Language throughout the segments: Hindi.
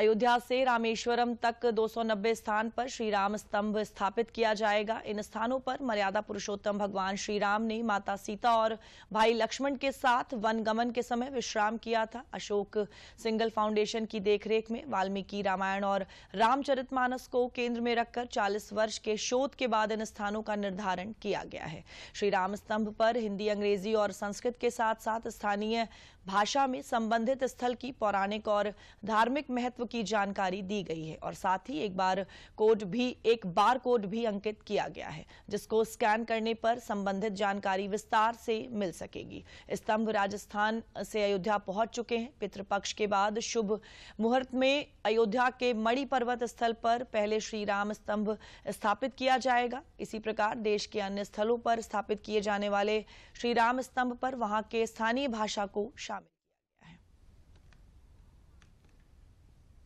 अयोध्या से रामेश्वरम तक 290 स्थान पर श्री राम स्तंभ स्थापित किया जाएगा इन स्थानों पर मर्यादा पुरुषोत्तम भगवान श्री राम ने माता सीता और भाई लक्ष्मण के साथ वन गमन के समय विश्राम किया था अशोक सिंगल फाउंडेशन की देखरेख में वाल्मीकि रामायण और रामचरितमानस को केंद्र में रखकर 40 वर्ष के शोध के बाद इन स्थानों का निर्धारण किया गया है श्री राम स्तंभ पर हिंदी अंग्रेजी और संस्कृत के साथ साथ स्थानीय भाषा में संबंधित स्थल की पौराणिक और धार्मिक महत्व की जानकारी दी गई है और साथ ही एक बार कोड भी एक बार कोड भी अंकित किया गया है जिसको स्कैन करने पर संबंधित जानकारी विस्तार से मिल सकेगी स्तंभ राजस्थान से अयोध्या पहुंच चुके हैं पितृपक्ष के बाद शुभ मुहूर्त में अयोध्या के मणि पर्वत स्थल पर पहले श्री राम स्तंभ स्थापित किया जाएगा इसी प्रकार देश के अन्य स्थलों पर स्थापित किए जाने वाले श्री राम स्तंभ पर वहां के स्थानीय भाषा को शामिल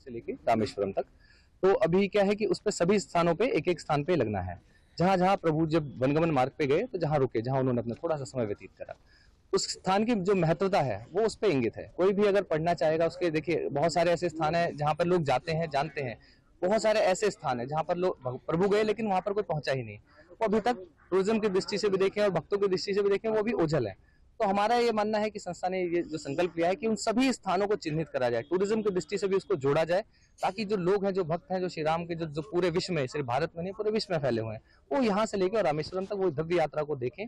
से लेके रामेश्वरम तक तो अभी क्या है कि उस पर सभी स्थानों पे एक एक स्थान पे लगना है जहाँ जहाँ प्रभु जब वनगमन मार्ग पे गए तो जहाँ रुके जहाँ उन्होंने अपना थोड़ा सा समय व्यतीत करा उस स्थान की जो महत्वता है वो उस पर इंगित है कोई भी अगर पढ़ना चाहेगा उसके देखिए बहुत सारे ऐसे स्थान है जहाँ पर लोग जाते हैं जानते हैं बहुत सारे ऐसे स्थान है जहाँ पर लोग प्रभु गए लेकिन वहाँ पर कोई पहुंचा ही नहीं वो अभी तक टूरिज्म की दृष्टि से भी देखें और भक्तों की दृष्टि से भी देखें वो भी ओझल है तो हमारा ये मानना है कि संस्था ने ये जो संकल्प लिया है कि उन सभी स्थानों को चिन्हित करा जाए टूरिज्म की दृष्टि से भी उसको जोड़ा जाए ताकि जो लोग हैं जो भक्त हैं जो श्री राम के जो जो पूरे विश्व में सिर्फ भारत में नहीं पूरे विश्व में फैले हुए हैं वो यहाँ से लेकर रामेश्वरम तक वो दिव्य यात्रा को देखें